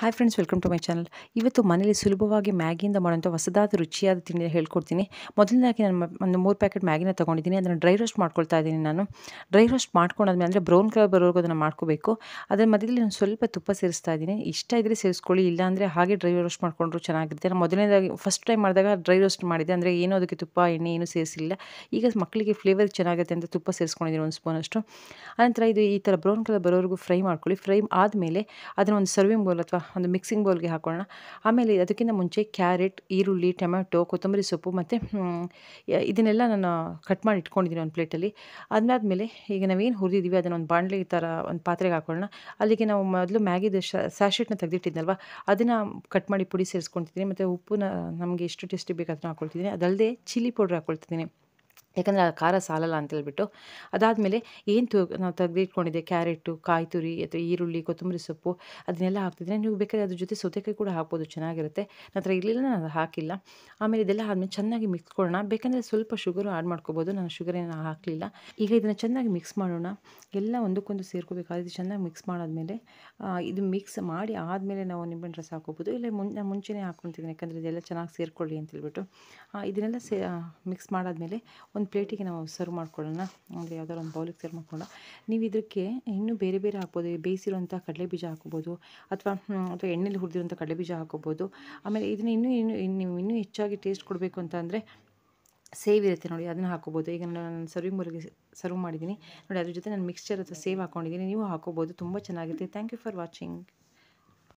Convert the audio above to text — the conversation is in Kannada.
hi friends welcome to my channel ಇವತ್ತು ಮನೇಲಿ ಸುಲಭವಾಗಿ ಮ್ಯಾಗಿಯಿಂದ ಮಾಡೋಂಥ ಹೊಸದಾದ ರುಚಿಯಾದ ತಿಂಡಿ ಹೇಳ್ಕೊಡ್ತೀನಿ ಮೊದಲನೇದಾಗಿ ನಾನು ಒಂದು ಮೂರು ಪ್ಯಾಕೆಟ್ ಮ್ಯಾಗಿನ ತೊಗೊಂಡಿದ್ದೀನಿ ಅದನ್ನು ಡ್ರೈ ರೋಸ್ಟ್ ಮಾಡ್ಕೊಳ್ತಾ ಇದ್ದೀನಿ ನಾನು ಡ್ರೈ ರೋಸ್ಟ್ ಮಾಡ್ಕೊಂಡಾದ್ಮೇಲೆ ಅಂದರೆ ಬ್ರೌನ್ ಕಲರ್ ಬರೋವರೆಗೂ ಅದನ್ನು ಮಾಡ್ಕೋಬೇಕು ಅದರ ಮಧ್ಯದಲ್ಲಿ ನಾನು ಸ್ವಲ್ಪ ತುಪ್ಪ ಸೇರಿಸ್ತಾ ಇದ್ದೀನಿ ಇಷ್ಟ ಇದ್ದರೆ ಸೇರಿಸ್ಕೊಳ್ಳಿ ಅಂದರೆ ಹಾಗೆ ಡ್ರೈ ರೋಸ್ಟ್ ಮಾಡಿಕೊಂಡ್ರು ಚೆನ್ನಾಗಿರುತ್ತೆ ನಾನು ಮೊದಲನೇದಾಗಿ ಫಸ್ಟ್ ಟೈಮ್ ಮಾಡಿದಾಗ ಡ್ರೈ ರೋಸ್ಟ್ ಮಾಡಿದೆ ಅಂದರೆ ಏನೋ ಅದಕ್ಕೆ ತುಪ್ಪ ಎಣ್ಣೆ ಏನೂ ಸೇರಿಸಿಲ್ಲ ಈಗ ಮಕ್ಕಳಿಗೆ ಫ್ಲೇವರ್ ಚೆನ್ನಾಗುತ್ತೆ ಅಂತ ತುಪ್ಪ ಸೇರಿಸ್ಕೊಂಡಿದ್ದೀನಿ ಒಂದು ಸ್ಪೂನ್ ಅಷ್ಟು ಆನಂತರ ಇದು ಈ ಥರ ಬ್ರೌನ್ ಕಲರ್ ಬರೋವರೆಗೂ ಫ್ರೈ ಮಾಡ್ಕೊಳ್ಳಿ ಫ್ರೈ ಆದಮೇಲೆ ಅದನ್ನು ಒಂದು ಸರ್ವಿಂಗ್ ಬೌಲ್ ಅಥವಾ ಒಂದು ಮಿಕ್ಸಿಂಗ್ ಬೌಲ್ಗೆ ಹಾಕೊಳ್ಳೋಣ ಆಮೇಲೆ ಅದಕ್ಕಿಂತ ಮುಂಚೆ ಕ್ಯಾರೆಟ್ ಈರುಳ್ಳಿ ಟೊಮ್ಯಾಟೊ ಕೊತ್ತಂಬರಿ ಸೊಪ್ಪು ಮತ್ತು ಇದನ್ನೆಲ್ಲ ನಾನು ಕಟ್ ಮಾಡಿ ಇಟ್ಕೊಂಡಿದ್ದೀನಿ ಒಂದು ಪ್ಲೇಟಲ್ಲಿ ಅದಾದಮೇಲೆ ಈಗ ನಾವೇನು ಹುರಿದಿದ್ದೀವಿ ಅದನ್ನು ಒಂದು ಬಾಣಲೆ ಥರ ಒಂದು ಪಾತ್ರೆಗೆ ಹಾಕೊಳ್ಳೋಣ ಅಲ್ಲಿಗೆ ನಾವು ಮೊದಲು ಮ್ಯಾಗಿದು ಸ್ಯಾಶೆಟ್ನ ತೆಗೆದಿಟ್ಟಿದ್ನಲ್ವ ಅದನ್ನು ಕಟ್ ಮಾಡಿ ಪುಡಿ ಸೇರಿಸ್ಕೊಳ್ತಿದ್ದೀನಿ ಮತ್ತು ಉಪ್ಪನ್ನ ನಮಗೆ ಎಷ್ಟು ಟೇಸ್ಟಿ ಬೇಕು ಅದನ್ನು ಹಾಕ್ಕೊಳ್ತಿದ್ದೀನಿ ಅದಲ್ಲದೆ ಚಿಲ್ಲಿ ಪೌಡ್ರ್ ಹಾಕ್ಕೊಳ್ತಿದ್ದೀನಿ ಯಾಕಂದರೆ ಆ ಖಾರ ಸಾಲಲ್ಲ ಅಂತೇಳ್ಬಿಟ್ಟು ಅದಾದಮೇಲೆ ಏನು ತು ನಾವು ತೆಗೆದಿಟ್ಕೊಂಡಿದ್ದೆ ಕ್ಯಾರೆಟು ಕಾಯಿ ತುರಿ ಅಥವಾ ಈರುಳ್ಳಿ ಕೊತ್ತಂಬರಿ ಸೊಪ್ಪು ಅದನ್ನೆಲ್ಲ ಹಾಕ್ತಿದ್ರೆ ನೀವು ಬೇಕಾದ್ರೆ ಅದ್ರ ಜೊತೆ ಸೌತೆಕಾಯಿ ಕೂಡ ಹಾಕ್ಬೋದು ಚೆನ್ನಾಗಿರುತ್ತೆ ನಂತರ ಇರಲಿಲ್ಲ ನಾನು ಹಾಕಿಲ್ಲ ಆಮೇಲೆ ಇದೆಲ್ಲ ಆದಮೇಲೆ ಚೆನ್ನಾಗಿ ಮಿಕ್ಸ್ ಕೊಡೋಣ ಬೇಕಂದರೆ ಸ್ವಲ್ಪ ಶುಗರು ಆ್ಯಡ್ ಮಾಡ್ಕೋಬೋದು ನಾನು ಶುಗರ್ ಏನು ಹಾಕಲಿಲ್ಲ ಈಗ ಇದನ್ನು ಚೆನ್ನಾಗಿ ಮಿಕ್ಸ್ ಮಾಡೋಣ ಎಲ್ಲ ಒಂದಕ್ಕೊಂದು ಸೇರ್ಕೋಬೇಕು ಇದು ಚೆನ್ನಾಗಿ ಮಿಕ್ಸ್ ಮಾಡಾದಮೇಲೆ ಇದು ಮಿಕ್ಸ್ ಮಾಡಿ ಆದಮೇಲೆ ನಾವು ನಿಂಬೆಣ್ಣು ರಸ ಹಾಕೋಬೋದು ಇಲ್ಲ ಮುಂ ನಾನು ಮುಂಚೆನೇ ಹಾಕ್ಕೊತಿದ್ದೀನಿ ಯಾಕಂದರೆ ಇದೆಲ್ಲ ಚೆನ್ನಾಗಿ ಸೇರಿಕೊಳ್ಳಿ ಅಂತೇಳ್ಬಿಟ್ಟು ಇದನ್ನೆಲ್ಲ ಸೇ ಮಿಕ್ಸ್ ಮಾಡಾದಮೇಲೆ ಒಂದು ಪ್ಲೇಟಿಗೆ ನಾವು ಸರ್ವ್ ಮಾಡ್ಕೊಳ್ಳೋಣ ಅಂದರೆ ಯಾವ್ದಾದ್ರು ಒಂದು ಬೌಲಿಗೆ ಸರ್ವ್ ಮಾಡ್ಕೊಳ್ಳೋಣ ನೀವು ಇದಕ್ಕೆ ಇನ್ನೂ ಬೇರೆ ಬೇರೆ ಹಾಕ್ಬೋದು ಬೇಯಿಸಿರುವಂಥ ಕಡಲೆ ಬೀಜ ಹಾಕ್ಬೋದು ಅಥವಾ ಅಥವಾ ಎಣ್ಣೆಲಿ ಹುರಿದಿರುವಂಥ ಕಡಲೆ ಬೀಜ ಹಾಕೋಬೋದು ಆಮೇಲೆ ಇದನ್ನು ಇನ್ನೂ ಇನ್ನೂ ನೀವು ಇನ್ನೂ ಹೆಚ್ಚಾಗಿ ಟೇಸ್ಟ್ ಕೊಡಬೇಕು ಅಂತ ಅಂದರೆ ಸೇವ್ ಇರುತ್ತೆ ನೋಡಿ ಅದನ್ನು ಹಾಕೋಬೋದು ಈಗ ನಾನು ಸರ್ವಿಂಗ್ ಬೌಲಿಗೆ ಸರ್ವ್ ಮಾಡಿದ್ದೀನಿ ನೋಡಿ ಅದ್ರ ಜೊತೆ ನಾನು ಮಿಕ್ಸ್ಚರ್ ಅಥವಾ ಸೇವ್ ಹಾಕ್ಕೊಂಡಿದ್ದೀನಿ ನೀವು ಹಾಕೋಬೋದು ತುಂಬ ಚೆನ್ನಾಗಿರುತ್ತೆ ಥ್ಯಾಂಕ್ ಯು ಫಾರ್ ವಾಚಿಂಗ್